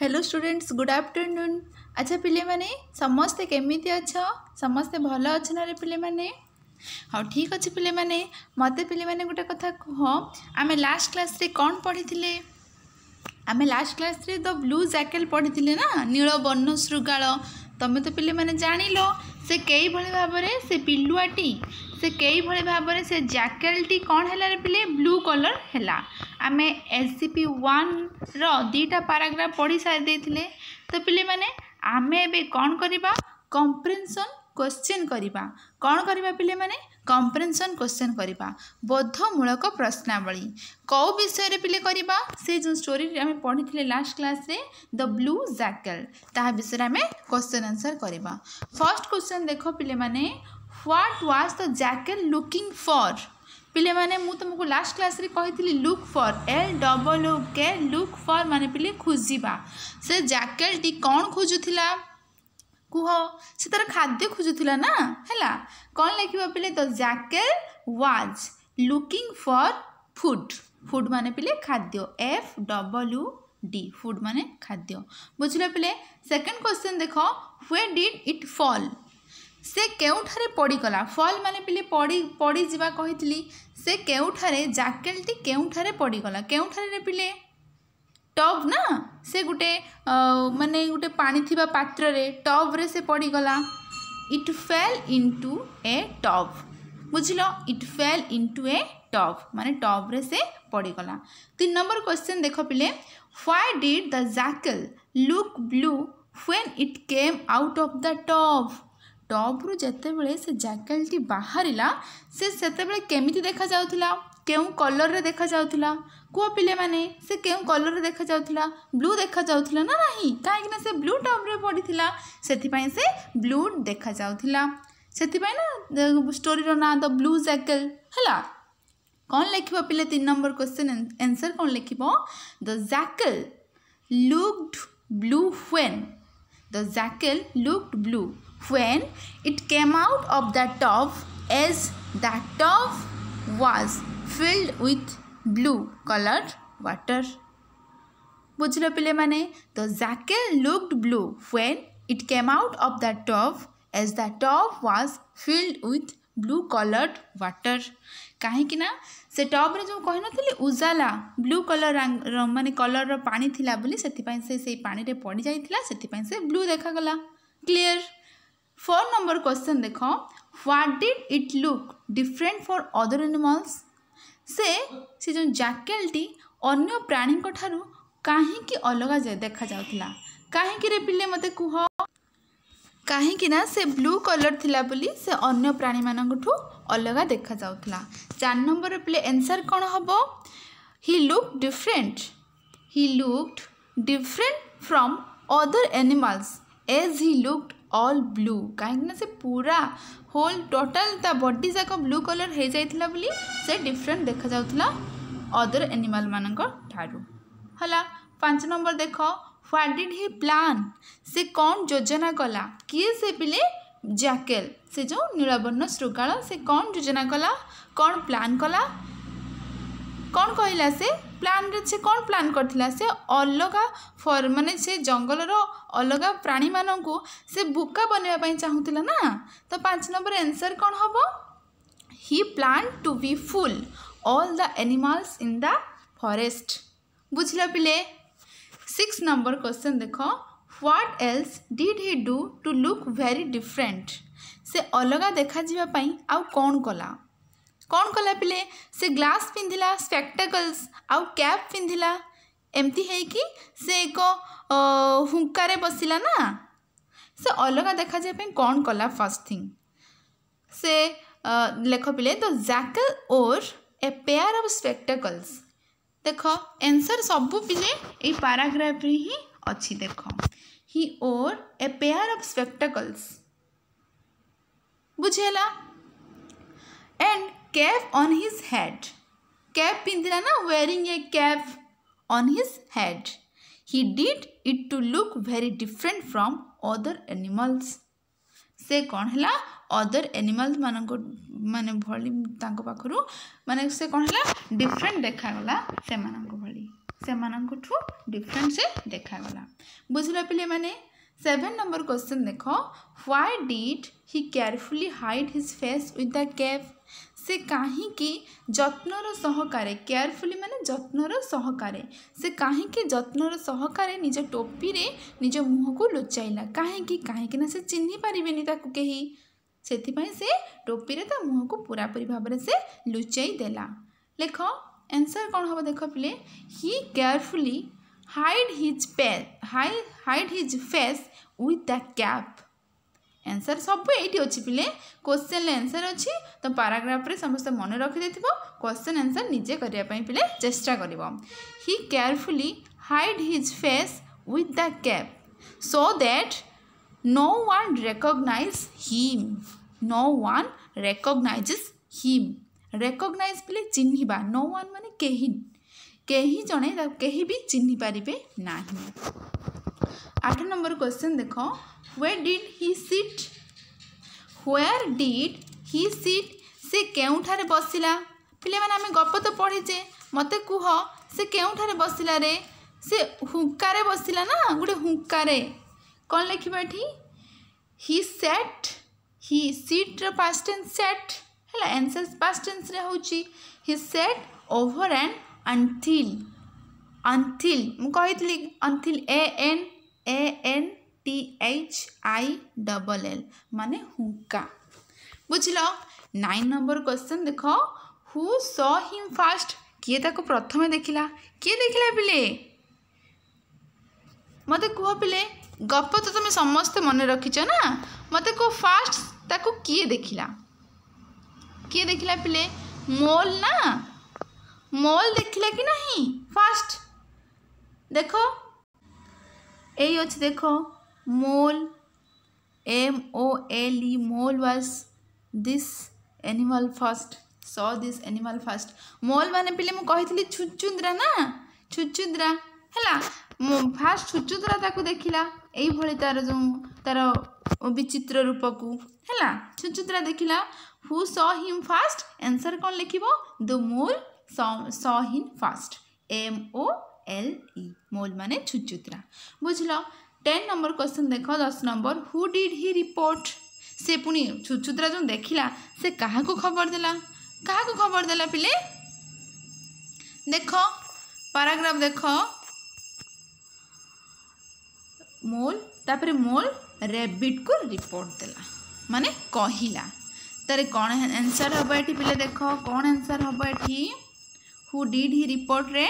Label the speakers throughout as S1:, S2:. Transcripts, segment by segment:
S1: Hello students good afternoon ଆଚ୍ଛା ପିଲାମାନେ ସମସ୍ତେ କେମିତି ଅଛ ସମସ୍ତେ ଭଲ ଅଛ ନାରେ ପିଲାମାନେ ହଉ ଠିକ୍ ଅଛି ପିଲାମାନେ ମୋତେ ପିଲାମାନେ ଗୋଟେ କଥା କୁହ ଆମେ ଲାଷ୍ଟ କ୍ଲାସ୍ରେ କ'ଣ ପଢ଼ିଥିଲେ ଆମେ ଲାଷ୍ଟ କ୍ଲାସ୍ରେ ଦ ବ୍ଲୁ ଜ୍ୟାକେଟ୍ ପଢ଼ିଥିଲେ ନା ନୀଳ ବର୍ଣ୍ଣ ଶୃଗାଳ ତମେ ତ ପିଲାମାନେ ଜାଣିଲ ସେ କେଇଭଳି ଭାବରେ ସେ ପିଲୁଆଟି ସେ କେଇଭଳି ଭାବରେ ସେ ଜ୍ୟାକେଲ୍ଟି କ'ଣ ହେଲା ପିଲେ ବ୍ଲୁ କଲର୍ ହେଲା ଆମେ ଏସ୍ ସି ପି ୱାନ୍ର ଦୁଇଟା ପାରାଗ୍ରାଫ ପଢ଼ି ସାରି ଦେଇଥିଲେ ତ ପିଲେମାନେ ଆମେ ଏବେ କ'ଣ କରିବା କମ୍ପ୍ରେନ୍ସନ୍ କୋଶ୍ଚିନ୍ କରିବା କ'ଣ କରିବା ପିଲେମାନେ କମ୍ପ୍ରେନ୍ସନ୍ କୋଶ୍ଚିନ୍ କରିବା ବୋଧମୂଳକ ପ୍ରଶ୍ନାବଳୀ କେଉଁ ବିଷୟରେ ପିଲେ କରିବା ସେ ଯେଉଁ ଷ୍ଟୋରି ଆମେ ପଢ଼ିଥିଲେ ଲାଷ୍ଟ କ୍ଲାସ୍ରେ ଦ ବ୍ଲୁ ଜାକେଲ୍ ତାହା ବିଷୟରେ ଆମେ କୋଶ୍ଚିନ୍ ଆନ୍ସର୍ କରିବା ଫର୍ଷ୍ଟ କୋଶ୍ଚିନ୍ ଦେଖ ପିଲେମାନେ what was the jackal looking for ପିଲାମାନେ ମୁଁ ତୁମକୁ ଲାଷ୍ଟ କ୍ଲାସ୍ରେ କହିଥିଲି look for L double O K look for ମାନେ ପିଲେ ଖୋଜିବା ସେ ଜ୍ୟାକେଟ୍ଟି କ'ଣ ଖୋଜୁଥିଲା କୁହ ସେ ତା'ର ଖାଦ୍ୟ ଖୋଜୁଥିଲା ନା ହେଲା କ'ଣ ଲେଖିବ ପିଲେ the jackal was looking for food food ମାନେ ପିଲେ ଖାଦ୍ୟ ଏଫ୍ ଡବଲ୍ୟୁ ডি ফুড মানে খাদ্য বুঝলো পেলে সেকেন্ড কোশ্চেন দেখো হুয়ে ডিড ইট ফল ସେ କେଉଁଠାରେ ପଡ଼ିଗଲା ଫଲ୍ ମାନେ ପିଲେ ପଡ଼ି ପଡ଼ିଯିବା କହିଥିଲି ସେ କେଉଁଠାରେ ଜ୍ୟାକେଟ୍ଟି କେଉଁଠାରେ ପଡ଼ିଗଲା କେଉଁଠାରେ ପିଲେ ଟବ୍ ନା ସେ ଗୋଟେ ମାନେ ଗୋଟେ ପାଣି ଥିବା ପାତ୍ରରେ ଟବ୍ରେ ସେ ପଡ଼ିଗଲା it fell into a tub ବୁଝିଲ it fell into a tub ମାନେ ଟବ୍ରେ ସେ ପଡ଼ିଗଲା ତିନି ନମ୍ବର କ୍ୱେଶ୍ଚିନ୍ ଦେଖ ପିଲେ why did the jackal look blue when it came out of the tub ଟବ୍ରୁ ଯେତେବେଳେ ସେ ଜ୍ୟାକେଟ୍ଟି ବାହାରିଲା ସେ ସେତେବେଳେ କେମିତି ଦେଖାଯାଉଥିଲା କେଉଁ କଲର୍ରେ ଦେଖାଯାଉଥିଲା କୁହ ପିଲାମାନେ ସେ କେଉଁ କଲର୍ରେ ଦେଖାଯାଉଥିଲା ବ୍ଲୁ ଦେଖାଯାଉଥିଲା ନା ନାହିଁ କାହିଁକିନା ସେ ବ୍ଲୁ ଟବ୍ରେ ପଡ଼ିଥିଲା ସେଥିପାଇଁ ସେ ବ୍ଲୁ ଦେଖାଯାଉଥିଲା ସେଥିପାଇଁ ନା ଷ୍ଟୋରିର ନାଁ ଦ ବ୍ଲୁ ଜ୍ୟାକେଲ୍ ହେଲା କ'ଣ ଲେଖିବ ପିଲା ତିନି ନମ୍ବର କ୍ୱେଶ୍ଚିନ୍ ଆନ୍ସର୍ କ'ଣ ଲେଖିବ ଦ ଜ୍ୟାକେଲ୍ ଲୁକ୍ଡ ବ୍ଲୁ ହ୍ୱେନ୍ the jackal looked blue when it came out of the tub as the tub was filled with blue colored water. বুঝলো পিলে মানে তো jackal looked blue when it came out of the tub as the tub was filled with blue coloured water କାହିଁକି ନା ସେ ଟବ୍ରେ ଯେଉଁ କହିନଥିଲି Ujala blue colour ମାନେ କଲର୍ର ପାଣି ଥିଲା ବୋଲି ସେଥିପାଇଁ ସେ ସେଇ ପାଣିରେ ପଡ଼ିଯାଇଥିଲା ସେଥିପାଇଁ ସେ ବ୍ଲୁ ଦେଖାଗଲା କ୍ଲିଅର୍ फोर नंबर क्वेश्चन देख what did it look different from other animals से से जो जैकेलटी अन्य प्राणी ठारू कहीं अलग देखा जाऊला कहीं पिले मत कह कहीं से ब्लू कलर थिला से अगर प्राणी मान अलग देखा जाऊला चार नंबर पिले एनसर कौन हम he look different he looked different from other animals as he looked all blue কাହିଁକିନା ସେ ପୁରା ହୋଲ୍ ଟୋଟାଲ୍ ତା ବଡି ଯାକ ବ୍ଲୁ କଲର୍ ହେଇଯାଇଥିଲା ବୋଲି ସେ ଡିଫରେଣ୍ଟ ଦେଖାଯାଉଥିଲା ଅଦର ଆନିମାଲ୍ମାନଙ୍କ ଠାରୁ ହେଲା ପାଞ୍ଚ ନମ୍ବର ଦେଖ ହ୍ୱାଟ୍ ଡିଡ୍ ହି ପ୍ଲାନ୍ ସେ କ'ଣ ଯୋଜନା କଲା କିଏ ସେ ପିଲେ ଜ୍ୟାକେଲ୍ ସେ ଯେଉଁ ନୀଳବର୍ଣ୍ଣ ଶୃଗାଳ ସେ କ'ଣ ଯୋଜନା କଲା କ'ଣ ପ୍ଲାନ୍ କଲା କ'ଣ କହିଲା ସେ प्लान से कौन प्लां कर अलग फर मान से जंगल अलग प्राणी मान से बुका बनवाई चाहूल ना तो पांच नंबर एनसर कौन हम he plan to be fool all the animals in the forest बुझला पिले सिक्स नंबर क्वेश्चन देख what else did he do to look very different से अलग देखा जावाई कौन कला କ'ଣ କଲା ପିଲେ ସେ ଗ୍ଲାସ୍ ପିନ୍ଧିଲା ସ୍ପେକ୍ଟାକଲ୍ସ ଆଉ କ୍ୟାପ୍ ପିନ୍ଧିଲା ଏମିତି ହେଇକି ସେ ଏକ ହୁଙ୍କାରେ ବସିଲା ନା ସେ ଅଲଗା ଦେଖାଯିବା ପାଇଁ କ'ଣ କଲା ଫାର୍ଷ୍ଟ ଥିଙ୍ଗ ସେ ଲେଖ ପିଲେ the jackal wore a pair of spectacles ଦେଖ ଏନ୍ସର୍ ସବୁ ପିଲେ ଏଇ ପାରାଗ୍ରାଫରେ ହିଁ ଅଛି ଦେଖ he wore a pair of spectacles ବୁଝିହେଲା and cap on his head cap पिंदरा ना wearing a cap on his head he did it to look very different from other animals से କ'ଣ ହେଲା ଅଦର ଏନିମାଲ୍ସ ମାନଙ୍କ ମାନେ ଭଳି ତାଙ୍କ ପାଖରୁ ମାନେ ସେ କ'ଣ ହେଲା ଡିଫରେଣ୍ଟ ଦେଖାଗଲା ସେମାନଙ୍କ ଭଳି ସେମାନଙ୍କଠୁ ଡିଫରେଣ୍ଟ ସେ ଦେଖାଗଲା ବୁଝିଲା ପିଲେମାନେ सेवन नंबर क्वेश्चन देखो why did he carefully hide his face with the cap से कहीं যত্নর সহকারে কেয়ারফুলি মানে যত্নর সহকারে সে কী যত্নর সহকারে নিজ টোপিরে নিজ মুহকু লুচাইলা কী কী না সে চিহ্নি পারিবে তাকে কেহি ସେଥିପାଇଁ ସେ ଟୋପିରେ ତା ମୁହଁକୁ ପୁରାପୁରି ଭାବରେ ସେ ଲୁଚାଇ ଦେଲା ଲେଖ ଆନ୍ସର୍ କ'ଣ ହେବ ଦେଖ ପିଲେ he carefully hide his face hide his face with the cap answer सब ये अच्छे पिले क्वेश्चन आंसर अच्छे तो पाराग्राफ रे समस्त मन रखीदे क्वेश्चन आंसर निजे करने पिले चेस्टा कर he carefully hide his face with the cap so that no one recognise him no one recognise him recognise बिले चिन्ह नो वन मान कहीं କେହି ଜଣେ କେହି ବି ଚିହ୍ନି ପାରିବେ ନାହିଁ ଆଠ ନମ୍ବର କ୍ୱେଶ୍ଚନ୍ ଦେଖ where did he sit where did he sit ସେ କେଉଁଠାରେ ବସିଲା ପିଲାମାନେ ଆମେ ଗପ ତ ପଢ଼ିଛେ ମୋତେ କୁହ ସେ କେଉଁଠାରେ ବସିଲା ରେ ସେ ହୁଙ୍କାରେ ବସିଲା ନା ଗୋଟେ ହୁଙ୍କାରେ କ'ଣ ଲେଖିବା ଏଠି ହି ସେଟ୍ ହି ସିଟ୍ର ପାଷ୍ଟ ଟେନ୍ସ ସେଟ୍ ହେଲା ଆନ୍ସର୍ ପାଷ୍ଟ ଟେନ୍ସରେ ହେଉଛି he set over and until until ମୁଁ କହିଥିଲି until a n a n t h i double l ମାନେ ହୁଙ୍କା ବୁଝିଲ ନାଇନ୍ ନମ୍ବର କ୍ୱେଶ୍ଚନ୍ ଦେଖ ହୁ ସ ହିମ୍ ଫାଷ୍ଟ କିଏ ତାକୁ ପ୍ରଥମେ ଦେଖିଲା କିଏ ଦେଖିଲା ପିଲେ ମୋତେ କୁହ ପିଲେ ଗପ ତ ତୁମେ ସମସ୍ତେ ମନେ ରଖିଛ ନା ମୋତେ କୁହ ଫାଷ୍ଟ ତାକୁ କିଏ ଦେଖିଲା କିଏ ଦେଖିଲା ପିଲେ ମୋଲ ନା ମଲ୍ ଦେଖିଲେ କି ନାହିଁ ଫାଷ୍ଟ ଦେଖ ଏଇ ଅଛି ଦେଖ mole M O L E mole was this animal fast ସ ଦିସ୍ ଆନିମାଲ୍ ଫାଷ୍ଟ ମୋଲ୍ ମାନେ ପିଲେ ମୁଁ କହିଥିଲି ଛୁଚୁନ୍ଦ୍ରା ନା ଛୁଚୁନ୍ଦ୍ରା ହେଲା ଫାଷ୍ଟ ଛୁଚୁନ୍ଦ୍ରା ତାକୁ ଦେଖିଲା ଏଇଭଳି ତା'ର ଯେଉଁ ତା'ର ବିଚିତ୍ର ରୂପକୁ ହେଲା ଛୁଚୁନ୍ଦ୍ରା ଦେଖିଲା ହୁ ସ ହିମ୍ ଫାଷ୍ଟ ଆନ୍ସର୍ କ'ଣ ଲେଖିବ ଦ ମୋଲ୍ सहीन first M O L E mole माने छुचुतरा बुझल टेन नंबर क्वेश्चन देख दस number who did he report से पुणी छुचुतरा जो देखला से क्या खबर देला क्या खबर दे पे देख पाराग्राफ देख मोल तापर मोल रेबिट को रिपोर्ट देला माने कहला तर कौन आंसर हम ये पिले देख कौन आंसर हम ये हु डीड did रिपोर्ट रे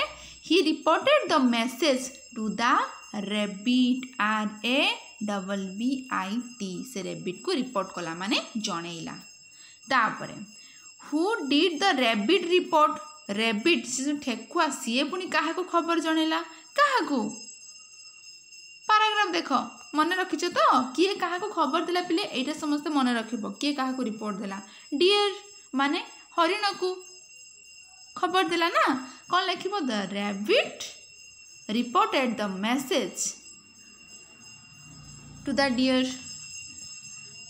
S1: He reported the message to the rabbit. R A double B I T से रेबिट को रिपोर्ट कला माने जनइला तापर who did the rabbit report rabbit से जो ठेकुआ सीए पुणी क्या खबर जनइला क्या पाराग्राफ देख मन रखीच तो किए क्या खबर दे पे ये समस्त मन रख किए क्या रिपोर्ट देला डियर माने हरिण को ଖବର ଦେଲା ନା କ'ଣ ଲେଖିବ the rabbit reported the message to the deer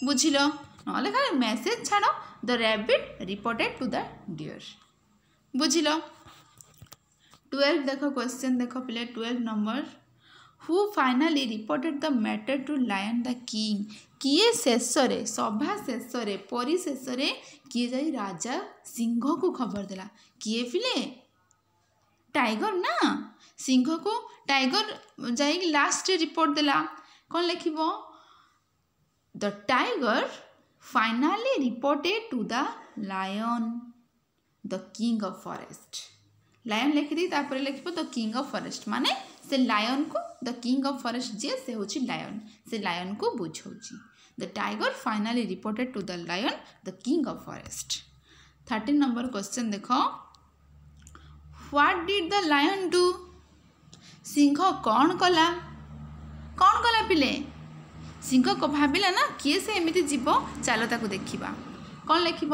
S1: ବୁଝିଲ ନହେଲେ ଖାଲି ମେସେଜ୍ ଛାଡ଼ the rabbit reported to the deer ବୁଝିଲ টুয়েলভ ଦେଖ কোয়েশ্চেন ଦେଖ পিলে twelve number who finally reported the matter to lion the king କିଏ ଶେଷରେ ସଭା ଶେଷରେ ପରିଶେଷରେ କିଏ ଯାଇ ରାଜା ସିଂହକୁ ଖବର ଦେଲା କିଏ ପିଲେ ଟାଇଗର ନା ସିଂହକୁ ଟାଇଗର ଯାଇକି ଲାଷ୍ଟରେ ରିପୋର୍ଟ ଦେଲା କ'ଣ ଲେଖିବ the tiger finally reported to the lion the king of forest lion লিখিদেই তারপরে লিখব দ কিং অফ ফরেস্ট মানে সে লায়নকু দ কিং অফ ফরেস্ট যে সে হচ্ছে লায়ন সে লায়নকু বুঝাউছি the tiger finally reported to the lion the king of forest thirteen number question দেখ what did the lion do সিংহ କ'ଣ କଲା କ'ଣ କଲା ପିଲେ ସିଂହ ଭାବିଲା ନା କିଏ ସେ ଏମିତି ଯିବ ଚାଲ ତାକୁ ଦେଖିବା କ'ଣ ଲେଖିବ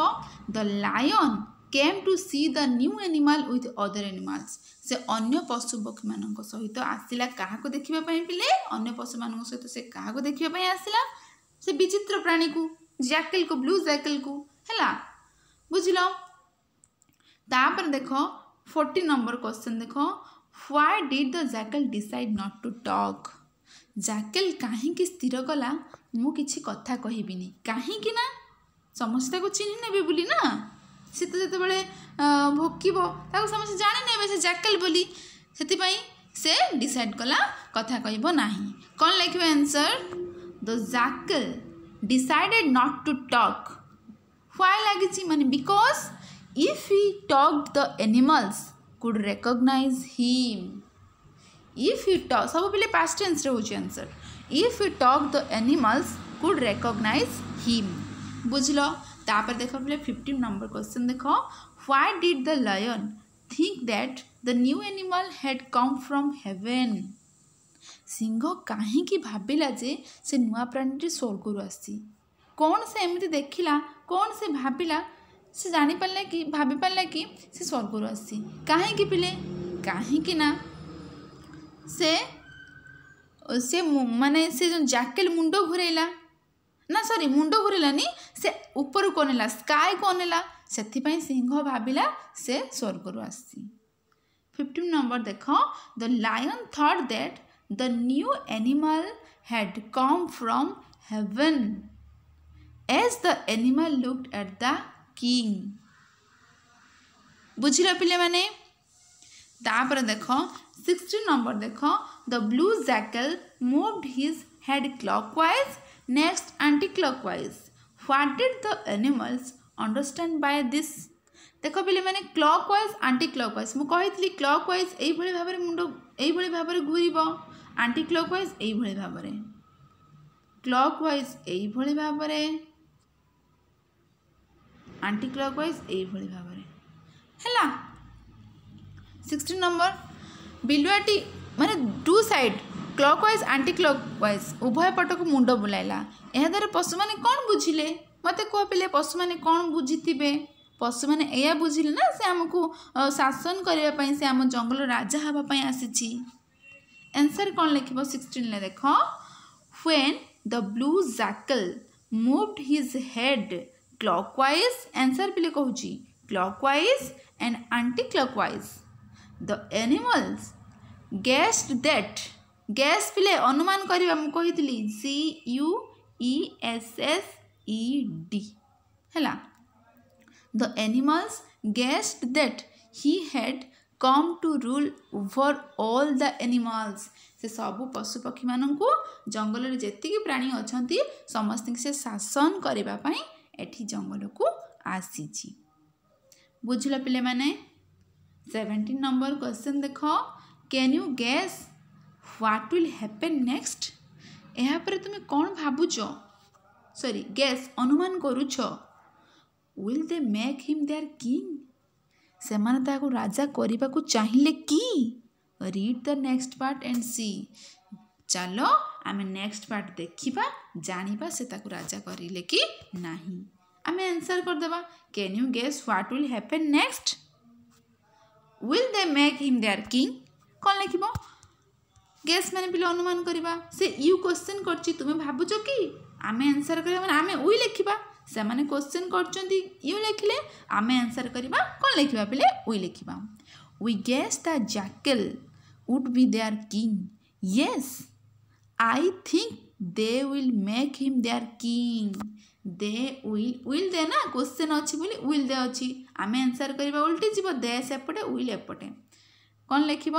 S1: the lion came to see the new animal with other animals ସେ ଅନ୍ୟ ପଶୁ ପକ୍ଷୀମାନଙ୍କ ସହିତ ଆସିଲା କାହାକୁ ଦେଖିବା ପାଇଁ ପିଲେ ଅନ୍ୟ ପଶୁମାନଙ୍କ ସହିତ ସେ କାହାକୁ ଦେଖିବା ପାଇଁ ଆସିଲା ସେ ବିଚିତ୍ର ପ୍ରାଣୀକୁ ଜ୍ୟାକେଲ୍କୁ ବ୍ଲୁ ଜ୍ୟାକେଲ୍କୁ ହେଲା ବୁଝିଲ ତାପରେ ଦେଖ ଫୋର୍ଟି ନମ୍ବର କ୍ୱେଶ୍ଚନ୍ ଦେଖ why did the jackal decide not to talk jackal କାହିଁକି ସ୍ଥିର କଲା ମୁଁ କିଛି କଥା କହିବିନି କାହିଁକି ନା ସମସ୍ତେ ତାକୁ ଚିହ୍ନି ନେବେ ବୋଲି ନା तो जो बड़े भोक समस्त जाणि ने जैकेल बोली से डिसाइड कला कथा कह कौन लिख answer the jackal decided not to talk why लगी मानी because if he talked the animals could recognise him if you talk सब बिले पास्ट टेंस रे होची answer if you talked the animals could recognise him बुझलो तापर देख fifteen number question देख why did the lion think that the new animal had come from heaven सिंह कहीं भाला जे से नुआ प्राणी स्वर्ग आसी कौन से एमती देखला कौन से भाला से जापारे कि भाभीपारे कि से स्वर्ग आसी कहीं पीले कहीं से से मानने से जो जैकेल मुंड घूरला ना सॉरी मुंड घूरलानी ସେ ଉପରକୁ ଅନେଲା ସ୍କାଏକୁ ଅନେଲା ସେଥିପାଇଁ ସିଂହ ଭାବିଲା ସେ ସ୍ୱର୍ଗରୁ ଆସିଛି ଫିଫ୍ଟିନ୍ ନମ୍ବର ଦେଖ the lion thought that the new animal had come from heaven as the animal looked at the king ବୁଝିଲ ପିଲାମାନେ ତାପରେ ଦେଖ ସିକ୍ସଟିନ୍ ନମ୍ବର ଦେଖ the blue jackal move his head clockwise next anticlockwise what did the animals understand by this ଦେଖ ପିଲାମାନେ clockwise anticlockwise ମୁଁ କହିଥିଲି କ୍ଲକ୍ wise ଏଇଭଳି ଭାବରେ ମୁଣ୍ଡ ଏଇଭଳି ଭାବରେ ଘୁରିବ ଆଣ୍ଟି କ୍ଲକ୍ ୱାଇଜ୍ ଏଇଭଳି ଭାବରେ କ୍ଲକ୍ ୱାଇଜ୍ ଏଇଭଳି ଭାବରେ ଆଣ୍ଟି କ୍ଲକ୍ ୱାଇଜ୍ ଏଇଭଳି ଭାବରେ ହେଲା ସିକ୍ସଟିନ୍ ନମ୍ବର ବିଲୁଆଟି ମାନେ two side clockwise anticlockwise ଉଭୟ ପଟକୁ ମୁଣ୍ଡ ବୁଲାଇଲା ଏହାଦ୍ୱାରା ପଶୁମାନେ କ'ଣ ବୁଝିଲେ ମୋତେ କୁହ ପିଲେ ପଶୁମାନେ କ'ଣ ବୁଝିଥିବେ ପଶୁମାନେ ଏଇଆ ବୁଝିଲେ ନା ସେ ଆମକୁ ଶାସନ କରିବା ପାଇଁ ସେ ଆମ ଜଙ୍ଗଲ ରାଜା ହେବା ପାଇଁ ଆସିଛି ଆନ୍ସର୍ କ'ଣ ଲେଖିବ ସିକ୍ସଟିନ୍ରେ ଦେଖ when the blue jackal moved his head clockwise answer ପିଲେ କହୁଛି clockwise and anticlockwise the animals guessed that guess ফিলে অনুমান করা মু কইলি G U E S S E D হেলা the animals guessed that he had come to rule over all the animals সে সবু পশু পক্ষী মানুষ জঙ্গলের যেত প্রাণী অনেক সমস্ত সে শাসন করা এটি জঙ্গলক আসিছি বুঝল পিলে মানে সেভেন্টিন নম্বর কোশ্চেন দেখ can you guess what will happen next ଏହାପରେ ତୁମେ କ'ଣ ଭାବୁଛ ସରି ଗେସ୍ ଅନୁମାନ କରୁଛ will they make him their king ସେମାନେ ତାହାକୁ ରାଜା କରିବାକୁ ଚାହିଁଲେ କି read the next part and see ଚାଲ ଆମେ ନେକ୍ସଟ ପାର୍ଟ ଦେଖିବା ଜାଣିବା ସେ ତାକୁ ରାଜା କରିଲେ କି ନାହିଁ ଆମେ ଆନ୍ସର୍ କରିଦେବା can you guess what will happen next will they make him their king କ'ଣ ଲେଖିବ গেস মানে পিলা অনুমান করা সে ইউ কোশ্চেন করছি তুমি ভাবুছ কি আমি আনসার করা মানে আমি উই লেখা সে কোশ্চেন করছেন ইউ লেখিলে আমি আনসার করা কম লেখা পিলে উই লেখা we guess the jackal would be their king yes I think they will make him their king they will will they না কোশ্চেন অছি বলে উইল দে অছি আমি আনসার করা উল্টে যাব দে সেপটে উইল এপটে কম লেখিব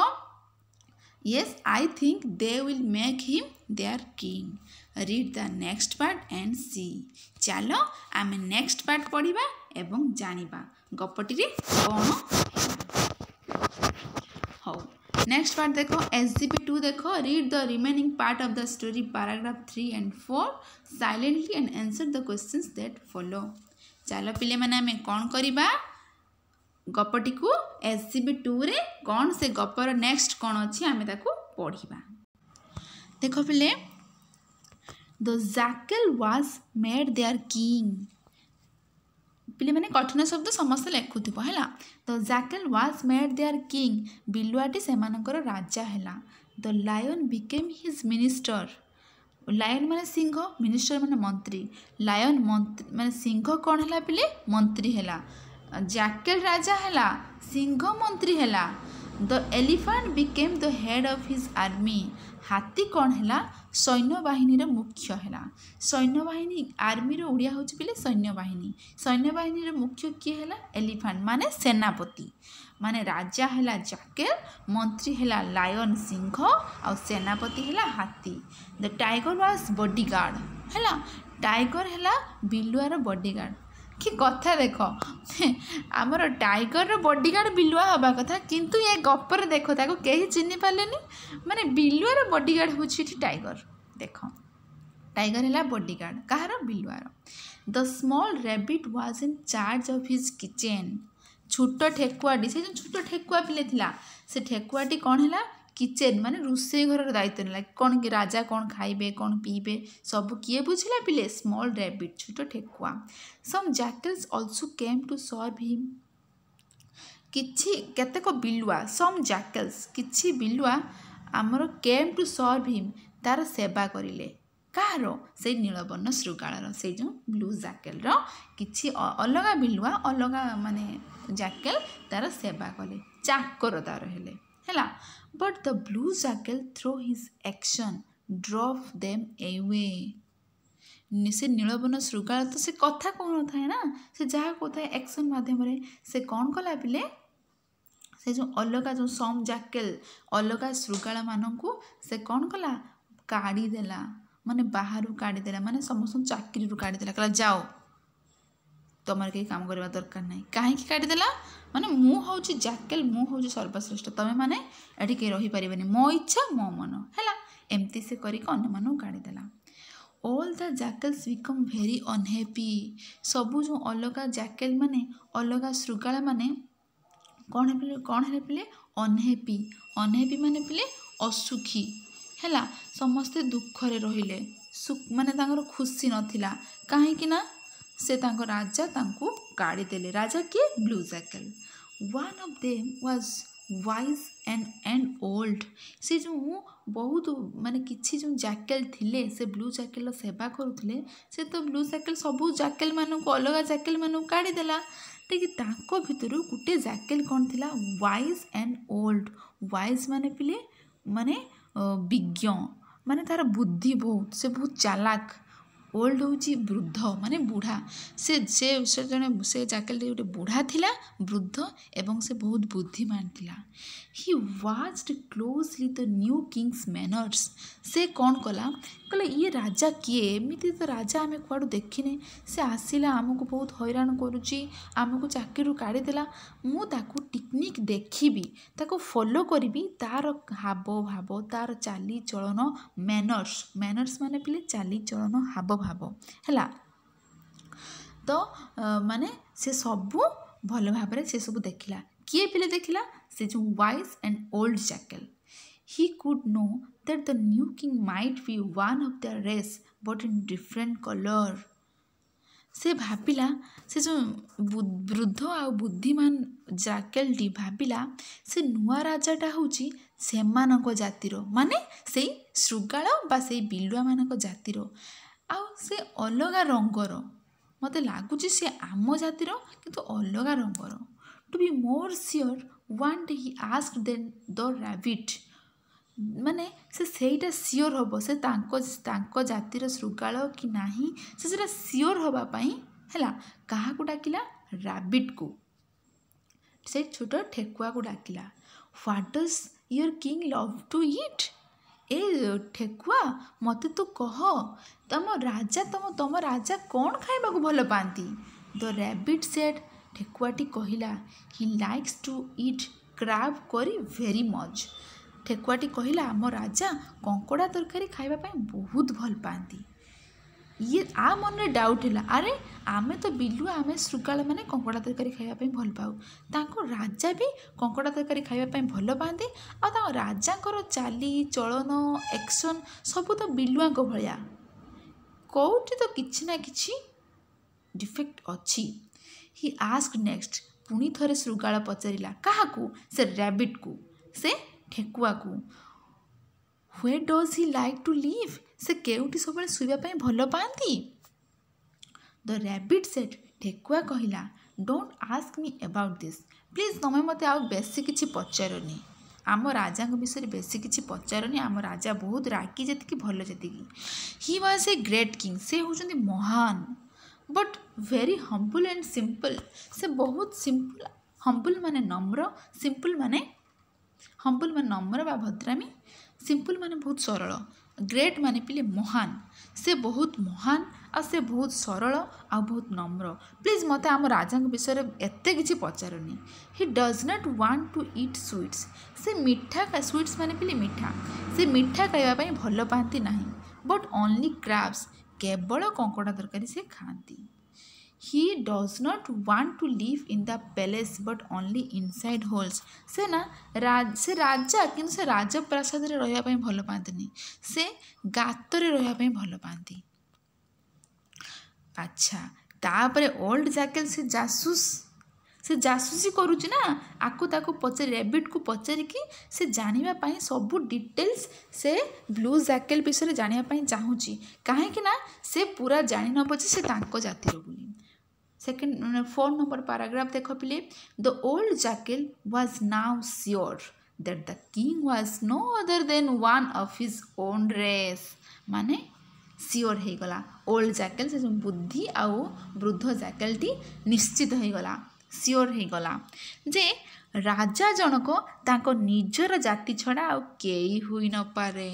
S1: Yes, I think they will make him their king. Read the next part and see. ଚାଲ ଆମେ ନେକ୍ସଟ ପାର୍ଟ ପଢ଼ିବା ଏବଂ ଜାଣିବା ଗପଟିରେ କ'ଣ ହଉ ନେକ୍ସଟ ପାର୍ଟ ଦେଖ ଏସ୍ ଜି ପି ଟୁ ଦେଖ read the remaining part of the story paragraph three and four silently and answer the questions that follow ଚାଲ ପିଲାମାନେ ଆମେ କ'ଣ କରିବା ଗପଟିକୁ ଏସ୍ ସି ବି ଟୁରେ କ'ଣ ସେ ଗପର ନେକ୍ସଟ କ'ଣ ଅଛି ଆମେ ତାକୁ ପଢ଼ିବା ଦେଖ ପିଲେ the jackal was made their king ପିଲାମାନେ କଠିନ ଶବ୍ଦ ସମସ୍ତେ ଲେଖୁଥିବ ହେଲା the jackal was made their king ବିଲୁଆଟି ସେମାନଙ୍କର ରାଜା ହେଲା the lion became his minister lion ମାନେ ସିଂହ ମିନିଷ୍ଟର ମାନେ ମନ୍ତ୍ରୀ ଲାୟନ୍ ମନ୍ତ୍ରୀ ମାନେ ସିଂହ କ'ଣ ହେଲା ପିଲେ ମନ୍ତ୍ରୀ ହେଲା ଜ୍ୟାକେଟ୍ ରାଜା ହେଲା ସିଂହ ମନ୍ତ୍ରୀ ହେଲା the elephant became the head of his army ହାତୀ କ'ଣ ହେଲା ସୈନ୍ୟବାହିନୀର ମୁଖ୍ୟ ହେଲା ସୈନ୍ୟବାହିନୀ ଆର୍ମିର ଓଡ଼ିଆ ହେଉଛି ପିଲେ ସୈନ୍ୟବାହିନୀ ସୈନ୍ୟବାହିନୀର ମୁଖ୍ୟ କିଏ ହେଲା ଏଲିଫାଣ୍ଟ ମାନେ ସେନାପତି ମାନେ ରାଜା ହେଲା ଜାକେଲ ମନ୍ତ୍ରୀ ହେଲା ଲାୟନ ସିଂହ ଆଉ ସେନାପତି ହେଲା ହାତୀ ଦ ଟାଇଗର ୱାଜ୍ ବଡିଗାର୍ଡ଼ ହେଲା ଟାଇଗର ହେଲା ବିଲୁଆର ବଡିଗାର୍ଡ଼ କି କଥା ଦେଖ ଆମର ଟାଇଗରର ବଡ଼ିଗାର୍ଡ଼ ବିଲୁଆ ହେବା କଥା କିନ୍ତୁ ଏ ଗପରେ ଦେଖ ତାକୁ କେହି ଚିହ୍ନି ପାରିଲେନି ମାନେ ବିଲୁଆର ବଡ଼ିଗାର୍ଡ଼ ହେଉଛି ଏଠି ଟାଇଗର ଦେଖ ଟାଇଗର ହେଲା ବଡ଼ିଗାର୍ଡ଼ କାହାର ବିଲୁଆର the small rabbit was in charge of his kitchen ଛୋଟ ଠେକୁଆଟି ସେ ଯେଉଁ ଛୋଟ ଠେକୁଆ ପିଲେ ଥିଲା ସେ ଠେକୁଆଟି କ'ଣ ହେଲା କିଚେନ୍ ମାନେ ରୋଷେଇ ଘରର ଦାୟିତ୍ୱ ନେଲା କ'ଣ କି ରାଜା କ'ଣ ଖାଇବେ କ'ଣ ପିଇବେ ସବୁ କିଏ ବୁଝିଲା ପିଲେ ସ୍ମଲ୍ ରେବିଟ୍ ଛୋଟ ଠେକୁଆ some jackals also came to serve him କିଛି କେତେକ ବିଲୁଆ ସମ୍ ଜାକେଲ୍ସ କିଛି ବିଲୁଆ ଆମର କେମ୍ ଟୁ ସର୍ଭ ହିମ୍ ତା'ର ସେବା କରିଲେ କାହାର ସେଇ ନୀଳବର୍ଣ୍ଣ ଶୃଗାଳର ସେଇ ଯେଉଁ ବ୍ଲୁ ଜାକେଲ୍ର କିଛି ଅଲଗା ବିଲୁଆ ଅଲଗା ମାନେ ଜାକେଲ୍ ତା'ର ସେବା କଲେ ଚାକର ତା'ର ହେଲେ है but the blue jackal throw his action drop them away से नीलवन श्रृगा तो से कथा कौन था है ना से जहाँ कौन था एक्शन मध्यम से कौन कला पे से जो अलग जो सम जैकेल अलग श्रृगा मानू से कौन कला काढ़ीदेला मानने बाहर काढ़ीदेला मानने समस्त चाकरी काढ़ीदेला कहला जाओ তোমার কেউ কাম করা দরকার না কী কাটিদেলা মানে মু হচ্ছে জ্যাকেল মু হচ্ছে সর্বশ্রেষ্ঠ তুমি মানে এটি কে রহিপারে মো ইচ্ছা মো মন হ্যাঁ এমতি সে করি অন্য মানুষ কাড়িদেলা all the jackals become very unhappy সবু যে অলগা জ্যাকেল মানে অলগা শৃগাল মানে କ'ଣ ହେଲେ କ'ଣ ହେଲେ ପିଲେ ଅନହ୍ୟାପି ଅନହ୍ୟାପି ମାନେ ପିଲେ ଅସୁଖୀ ହେଲା ସମସ୍ତେ ଦୁଃଖରେ ରହିଲେ ମାନେ ତାଙ୍କର ଖୁସି ନଥିଲା କାହିଁକି ନା ସେ ତାଙ୍କ ରାଜା ତାଙ୍କୁ ଗାଳି ଦେଲେ ରାଜା କିଏ blue jackal one of them was wise and and old ସେ ଯେଉଁ ବହୁତ ମାନେ କିଛି ଯେଉଁ ଜ୍ୟାକେଲ୍ ଥିଲେ ସେ ବ୍ଲୁ ଜ୍ୟାକେଲ୍ର ସେବା କରୁଥିଲେ ସେ ତ ବ୍ଲୁ ଜ୍ୟାକେଲ୍ ସବୁ ଜ୍ୟାକେଲ୍ମାନଙ୍କୁ ଅଲଗା ଜ୍ୟାକେଲ୍ମାନଙ୍କୁ କାଢ଼ିଦେଲା ଠିକ୍ ତାଙ୍କ ଭିତରୁ ଗୋଟେ ଜ୍ୟାକେଲ୍ କ'ଣ ଥିଲା ୱାଇଜ୍ ଆଣ୍ଡ ଓଲ୍ଡ ୱାଇଜ୍ ମାନେ ପିଲେ ମାନେ ବିଜ୍ଞ ମାନେ ତା'ର ବୁଦ୍ଧି ବହୁତ ସେ ବହୁତ ଚାଲାକ୍ ଓଲ୍ଡ ହେଉଛି ବୃଦ୍ଧ ମାନେ ବୁଢ଼ା ସେ ସେ ସେ ଜଣେ ସେ ଚାକିରିଟି ଗୋଟେ ବୁଢ଼ା ଥିଲା ବୃଦ୍ଧ ଏବଂ ସେ ବହୁତ ବୁଦ୍ଧିମାନ ଥିଲା he watched closely the new king's manners ସେ କ'ଣ କଲା କହିଲା ଇଏ ରାଜା କିଏ ଏମିତି ତ ରାଜା ଆମେ କୁଆଡ଼ୁ ଦେଖିନେ ସେ ଆସିଲା ଆମକୁ ବହୁତ ହଇରାଣ କରୁଛି ଆମକୁ ଚାକିରିରୁ କାଢ଼ିଦେଲା ମୁଁ ତାକୁ ଟିକ୍ନିକ୍ ଦେଖିବି ତାକୁ ଫଲୋ କରିବି ତା'ର ହାବ ଭାବ ତା'ର ଚାଲିଚଳନ ମ୍ୟାନର୍ସ ମ୍ୟାନର୍ସ ମାନେ ପିଲେ ଚାଲିଚଳନ ହାବ ଭାବ ହେଲା ତ ମାନେ ସେ ସବୁ ଭଲ ଭାବରେ ସେସବୁ ଦେଖିଲା କିଏ ପିଲେ ଦେଖିଲା Sejong wise and old jackal. He could know that the new king might be one of their race but in different color. ସେ ଭାବିଲା ସେ ଯେଉଁ ବୃଦ୍ଧ ଆଉ ବୁଦ୍ଧିମାନ ଜାକେଲଟି ଭାବିଲା ସେ ନୂଆ ରାଜାଟା ହେଉଛି ସେମାନଙ୍କ ଜାତିର ମାନେ ସେଇ ଶୃଗାଳ ବା ସେଇ ବିଲୁଆମାନଙ୍କ ଜାତିର ଆଉ ସେ ଅଲଗା ରଙ୍ଗର ମୋତେ ଲାଗୁଛି ସେ ଆମ ଜାତିର କିନ୍ତୁ ଅଲଗା ରଙ୍ଗର to be more sure one day he asked the the rabbit माने से सहीटा सियोर हम से जातिर श्रृगा कि ना से सियोर हाँपाई है क्या डाकिला रैबिट को से छोट ठेकुआ को डाकिला what is your king love to eat ए ठेकुआ मत तू तो कह तम राजा तम तुम राजा कौन खाइबा को भल पाती द रैबिट सेड ଠେକୁଆଟି କହିଲା he likes to eat crab କରି ଭେରି ମଚ୍ ଠେକୁଆଟି କହିଲା ଆମ ରାଜା କଙ୍କଡ଼ା ତରକାରୀ ଖାଇବା ପାଇଁ ବହୁତ ଭଲ ପାଆନ୍ତି ଇଏ ଆ ମନରେ ଡାଉଟ୍ ହେଲା ଆରେ ଆମେ ତ ବିଲୁଆ ଆମେ ଶୃଗାଳମାନେ କଙ୍କଡ଼ା ତରକାରୀ ଖାଇବା ପାଇଁ ଭଲ ପାଉ ତାଙ୍କ ରାଜା ବି କଙ୍କଡ଼ା ତରକାରୀ ଖାଇବା ପାଇଁ ଭଲ ପାଆନ୍ତି ଆଉ ତାଙ୍କ ରାଜାଙ୍କର ଚାଲି ଚଳନ ଏକ୍ସନ୍ ସବୁ ତ ବିଲୁଆଙ୍କ ଭଳିଆ କେଉଁଠି ତ କିଛି ନା କିଛି ଡିଫେକ୍ଟ ଅଛି ହି ଆସ୍କ ନେକ୍ସଟ ପୁଣି ଥରେ ଶୃଗାଳ ପଚାରିଲା କାହାକୁ ସେ ରାବିଟ୍କୁ ସେ ଠେକୁଆକୁ ହୁଏ does he like to live ସେ କେଉଁଠି ସବୁବେଳେ ଶୋଇବା ପାଇଁ ଭଲ ପାଆନ୍ତି ଦ ରାବିଟ୍ ସେଟ୍ ଠେକୁଆ କହିଲା don't ask me about this please ତୁମେ ମୋତେ ଆଉ ବେଶୀ କିଛି ପଚାରନି ଆମ ରାଜାଙ୍କ ବିଷୟରେ ବେଶୀ କିଛି ପଚାରନି ଆମ ରାଜା ବହୁତ ରାଗି ଯେତିକି ଭଲ ଯେତିକି he was a great king ସେ ହେଉଛନ୍ତି ମହାନ but very humble and simple से बहुत सिंपल हम्बुल मान नम्र सिंपल मान हम्बुल मान नम्र बा भद्रामी सिंपल मान बहुत सरल ग्रेट मान पे महान से बहुत महान आ से बहुत सरल आ बहुत नम्र प्लीज मत आम राजा विषय एत कि पचार नहीं he does not want to eat sweets से मीठा स्वीट्स मान पे मीठा से मीठा खाइबापी भल पाती ना बट ओनली क्राफ्स କେବଳ କଙ୍କଡ଼ା ତରକାରୀ ସେ ଖାଆନ୍ତି he does not want to live in the palace but only inside holes ସେ ନା ସେ ରାଜା କିନ୍ତୁ ସେ ରାଜପ୍ରାସାଦରେ ରହିବା ପାଇଁ ଭଲ ପାଆନ୍ତିନି ସେ ଗାତରେ ରହିବା ପାଇଁ ଭଲ ପାଆନ୍ତି ଆଚ୍ଛା ତାପରେ ଓଲ୍ଡ ଜାକେଲ ସେ ଜାସୁସ୍ ସେ ଜାସୁସି କରୁଛି ନା ଆକୁ ତାକୁ ପଚାରି ରେବିଟ୍କୁ ପଚାରିକି ସେ ଜାଣିବା ପାଇଁ ସବୁ ଡିଟେଲ୍ସ ସେ ବ୍ଲୁ ଜାକେଲ୍ ବିଷୟରେ ଜାଣିବା ପାଇଁ ଚାହୁଁଛି କାହିଁକି ନା ସେ ପୁରା ଜାଣିନେବ ଯେ ସେ ତାଙ୍କ ଜାତିର ବୋଲି ସେକେଣ୍ଡ ଫୋର୍ ନମ୍ବର ପାରାଗ୍ରାଫ ଦେଖ ପିଲେ the old jackal was now sure that the king was no other than one of his own race माने ସିଓର ହେଇଗଲା ଓଲ୍ଡ ଜାକେଲ୍ ସେ ବୁଦ୍ଧି ଆଉ ବୃଦ୍ଧ ଜାକେଲ୍ଟି ନିଶ୍ଚିତ ହେଇଗଲା ସିଓର ହୋଇଗଲା ଯେ ରାଜା ଜଣକ ତାଙ୍କ ନିଜର ଜାତି ଛଡ଼ା ଆଉ କେହି ହୋଇନପାରେ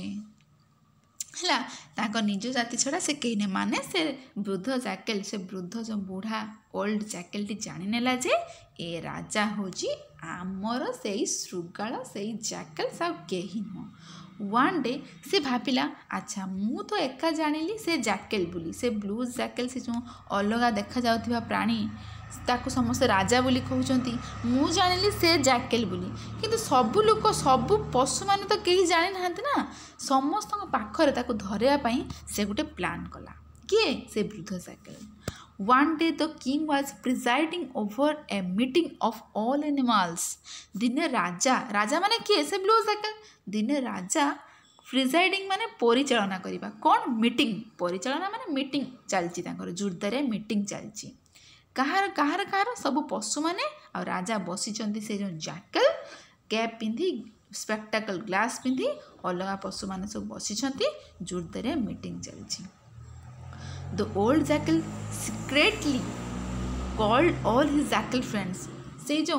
S1: ହେଲା ତାଙ୍କ ନିଜ ଜାତି ଛଡ଼ା ସେ କେହି ନାହିଁ ମାନେ ସେ ବୃଦ୍ଧ ଜାକେଲ ସେ ବୃଦ୍ଧ ଯେଉଁ ବୁଢ଼ା ଓଲ୍ଡ ଜାକେଲଟି ଜାଣିନେଲା ଯେ ଏ ରାଜା ହେଉଛି ଆମର ସେଇ ଶୃଗାଳ ସେଇ ଜାକେଲ ସେ ଆଉ କେହି ନୁହଁ ୱାନ୍ ଡେ ସେ ଭାବିଲା ଆଚ୍ଛା ମୁଁ ତ ଏକା ଜାଣିଲି ସେ ଜାକେଲ ବୋଲି ସେ ବ୍ଲୁଜ୍ ଜାକେଲ ସେ ଯେଉଁ ଅଲଗା ଦେଖାଯାଉଥିବା ପ୍ରାଣୀ ତାକୁ ସମସ୍ତେ ରାଜା ବୋଲି କହୁଛନ୍ତି ମୁଁ ଜାଣିଲି ସେ ଜ୍ୟାକେଲ୍ ବୋଲି କିନ୍ତୁ ସବୁ ଲୋକ ସବୁ ପଶୁମାନେ ତ କେହି ଜାଣିନାହାନ୍ତି ନା ସମସ୍ତଙ୍କ ପାଖରେ ତାକୁ ଧରିବା ପାଇଁ ସେ ଗୋଟେ ପ୍ଲାନ୍ କଲା କିଏ ସେ ବୃଦ୍ଧ jackal one day the king was presiding over a meeting of all animals. ଦିନେ ରାଜା ରାଜା ମାନେ କିଏ ସେ ବ୍ଲୁ ଜାକେଲ୍ ଦିନେ ରାଜା ପ୍ରିଜାଇଡ଼ିଂ ମାନେ ପରିଚାଳନା କରିବା କ'ଣ ମିଟିଂ ପରିଚାଳନା ମାନେ ମିଟିଂ ଚାଲିଛି ତାଙ୍କର ଜୋରଦାରିଆ ମିଟିଂ ଚାଲିଛି कहार कहार सब पशु मैंने राजा बसी जो जैकल कैप पिंधि स्पेक्टाकल ग्लास पिंधि अलग पशु मैंने सब बसी जोरदारे मीट चलती the old jackal secretly called all his jackal friends से जो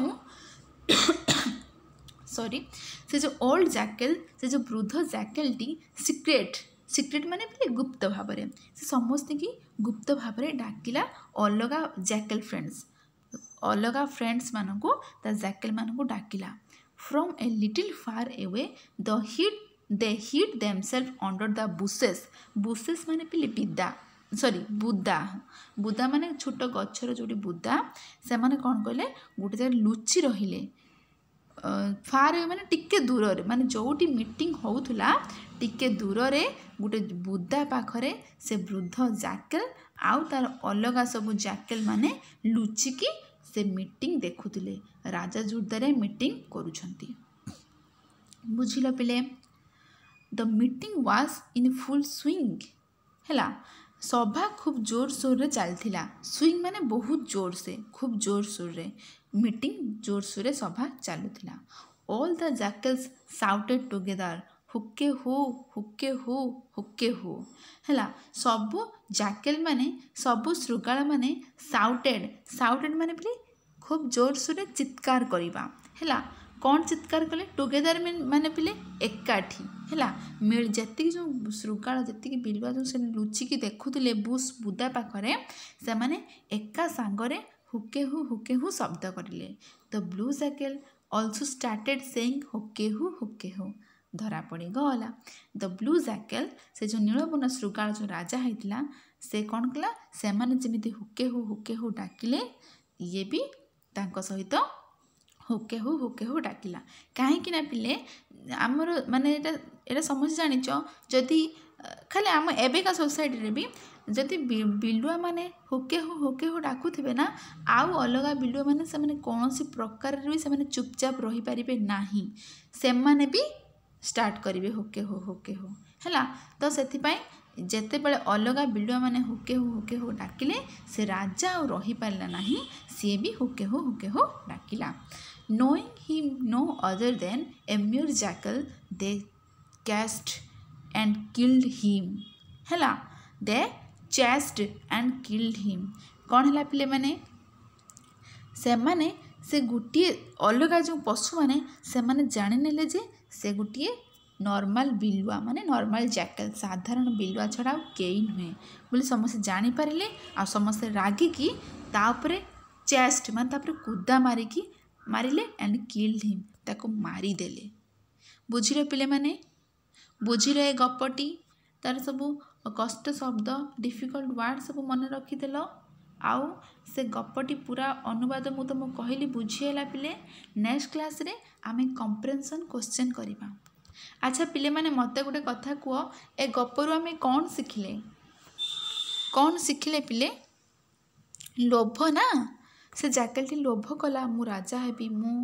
S1: सॉरी से जो ओल्ड जैकल से जो वृद्ध जैकेल टी सिक्रेट ସିକ୍ରେଟ୍ ମାନେ ବି ଗୁପ୍ତ ଭାବରେ ସେ ସମସ୍ତଙ୍କୁ ଗୁପ୍ତ ଭାବରେ ଡାକିଲା ଅଲଗା ଜ୍ୟାକେଲ୍ ଫ୍ରେଣ୍ଡସ୍ ଅଲଗା ଫ୍ରେଣ୍ଡସ୍ମାନଙ୍କୁ ତା ଜ୍ୟାକେଲ୍ମାନଙ୍କୁ ଡାକିଲା from a little far away they hid they hid themselves under the bushes bushes ମାନେ ପିଲି ବିଦା ସରି ବୁଦା ବୁଦା ମାନେ ଛୋଟ ଗଛର ଯେଉଁଠି ବୁଦା ସେମାନେ କ'ଣ କଲେ ଗୋଟେ ଜାଗାରେ ଲୁଚି ରହିଲେ ଫାର୍ ମାନେ ଟିକେ ଦୂରରେ ମାନେ ଯେଉଁଠି ମିଟିଂ ହେଉଥିଲା ଟିକେ ଦୂରରେ ଗୋଟେ ବୁଦା ପାଖରେ ସେ ବୃଦ୍ଧ ଜାକେଲ୍ ଆଉ ତା'ର ଅଲଗା ସବୁ ମାନେ ଲୁଚିକି ସେ ମିଟିଂ ଦେଖୁଥିଲେ ରାଜା ଜୁର୍ଦାରେ ମିଟିଂ କରୁଛନ୍ତି ବୁଝିଲ ପିଲେ the meeting was in full swing ହେଲା ସଭା ଖୁବ୍ ଜୋରସୋରରେ ଚାଲିଥିଲା ସ୍ୱିଙ୍ଗ ମାନେ ବହୁତ ଜୋରସେ ଖୁବ୍ ଜୋରସୋରରେ ମିଟିଂ jorsure ସଭା ଚାଲୁଥିଲା all the jackals shouted together ହୁକେ ହୁ ହୁକେ ହୁ ହୁକେ ହୁ ହେଲା ସବୁ ଜାକେଲ ମାନେ ସବୁ ଶୃଗାଳ ମାନେ ସାଉଟେଡ଼ ସାଉଟେଡ଼ ମାନେ ପୁଣି ଖୁବ୍ ଜୋରସୋରରେ ଚିତ୍କାର କରିବା ହେଲା କ'ଣ ଚିତ୍କାର କଲେ ଟୁଗେଦର ମାନେ ପିଲେ ଏକାଠି ହେଲା ଯେତିକି ଯେଉଁ ଶୃଗାଳ ଯେତିକି ବିଲୁଆ ଯେଉଁ ସେ ଲୁଚିକି ଦେଖୁଥିଲେ ବୁସ୍ ବୁଦା ପାଖରେ ସେମାନେ ଏକା ସାଙ୍ଗରେ ହୁକେହୁ ହୁକେହୁ ଶବ୍ଦ କରିଲେ the blue jackal also started saying ହୁକେହୁ ହୁକେହୁ ଧରା ପଡ଼ିଗଲା ଦ ବ୍ଲୁ ଜାକେଲ୍ ସେ ଯେଉଁ ନୀଳବର୍ଣ୍ଣ ଶୃଗାଳ ଯେଉଁ ରାଜା ହେଇଥିଲା ସେ କ'ଣ କଲା ସେମାନେ ଯେମିତି ହୁକେହୁ ହୁକେହୁ ଡାକିଲେ ଇଏ ବି ତାଙ୍କ ସହିତ ହୁକେହୁ ହୁକେହୁ ଡାକିଲା କାହିଁକି ନା ପିଲେ ଆମର ମାନେ ଏଇଟା ଏଇଟା ସମସ୍ତେ ଜାଣିଛ ଯଦି ଖାଲି ଆମ ଏବେକା ସୋସାଇଟିରେ ବି जदि बिलुआ मैंने हुके हु हुके हु डाकुवे ना आउ अलग बिलुआ मैंने कौन सी प्रकार भी से चुपचाप रही पारे ना से स्टार्ट करेंगे हुके हु हुके हु है तो से जिते बड़े अलग बिलुआ मैंने हुके हु हुके हु डाकिले से राजा आ रही पारा ना सी भी हुके हु हुके हु डाकिला knowing him no other than a mere jackal they chased and killed him है दे ଚେସ୍ଡ ଆଣ୍ଡ କିଲ୍ଡ ହିମ୍ କ'ଣ ହେଲା ପିଲେମାନେ ସେମାନେ ସେ ଗୋଟିଏ ଅଲଗା ଯେଉଁ ପଶୁମାନେ ସେମାନେ ଜାଣିନେଲେ ଯେ ସେ ଗୋଟିଏ ନର୍ମାଲ ବିଲୁଆ ମାନେ ନର୍ମାଲ ଜ୍ୟାକେଲ୍ ସାଧାରଣ ବିଲୁଆ ଛଡ଼ା ଆଉ କେହି ନୁହେଁ ବୋଲି ସମସ୍ତେ ଜାଣିପାରିଲେ ଆଉ ସମସ୍ତେ ରାଗିକି ତା ଉପରେ ଚେଷ୍ଟ ମାନେ ତାପରେ କୁଦା ମାରିକି ମାରିଲେ ଆଣ୍ଡ କିଲ୍ଡ ହିମ୍ ତାକୁ ମାରିଦେଲେ ବୁଝିଲେ ପିଲେମାନେ ବୁଝିଲେ ଏ ଗପଟି ତା'ର ସବୁ କଷ୍ଟ ଶବ୍ଦ ଡିଫିକଲ୍ଟ ୱାର୍ଡ଼ ସବୁ ମନେ ରଖିଦେଲ ଆଉ ସେ ଗପଟି ପୁରା ଅନୁବାଦ ମୁଁ ତୁମକୁ କହିଲି ବୁଝିହେଲା ପିଲେ ନେକ୍ସଟ କ୍ଲାସ୍ରେ ଆମେ କମ୍ପ୍ରେନ୍ସନ୍ କୋଶ୍ଚେନ୍ କରିବା ଆଚ୍ଛା ପିଲେମାନେ ମୋତେ ଗୋଟେ କଥା କୁହ ଏ ଗପରୁ ଆମେ କ'ଣ ଶିଖିଲେ କ'ଣ ଶିଖିଲେ ପିଲେ ଲୋଭ ନା ସେ ଜ୍ୟାକେଲ୍ଟି ଲୋଭ କଲା ମୁଁ ରାଜା ହେବି ମୁଁ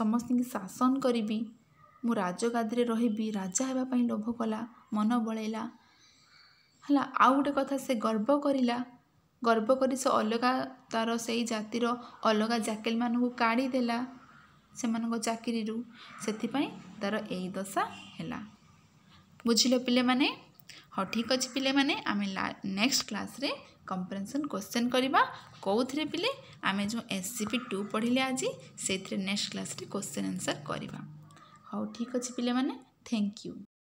S1: ସମସ୍ତଙ୍କୁ ଶାସନ କରିବି ମୁଁ ରାଜଗାଦିରେ ରହିବି ରାଜା ହେବା ପାଇଁ ଲୋଭ କଲା ମନ ବଳେଇଲା ହେଲା ଆଉ ଗୋଟେ କଥା ସେ ଗର୍ବ କରିଲା ଗର୍ବ କରି ସେ ଅଲଗା ତା'ର ସେଇ ଜାତିର ଅଲଗା ଜାକେଲମାନଙ୍କୁ କାଢ଼ିଦେଲା ସେମାନଙ୍କ ଚାକିରିରୁ ସେଥିପାଇଁ ତା'ର ଏଇ ଦଶା ହେଲା ବୁଝିଲ ପିଲେମାନେ ହଉ ଠିକ୍ ଅଛି ପିଲେମାନେ ଆମେ ନେକ୍ସଟ କ୍ଲାସ୍ରେ କମ୍ପ୍ରେନ୍ସନ୍ କ୍ୱେଶ୍ଚନ୍ କରିବା କେଉଁଥିରେ ପିଲେ ଆମେ ଯେଉଁ ଏସ୍ ସି ପି ଟୁ ପଢ଼ିଲେ ଆଜି ସେଇଥିରେ ନେକ୍ସଟ କ୍ଲାସ୍ରେ କ୍ୱେଶ୍ଚନ୍ ଆନ୍ସର୍ କରିବା ହଉ ଠିକ୍ ଅଛି ପିଲାମାନେ ଥ୍ୟାଙ୍କ ୟୁ